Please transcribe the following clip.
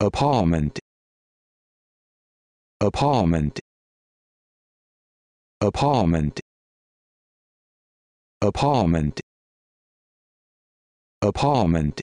apartment apartment apartment apartment apartment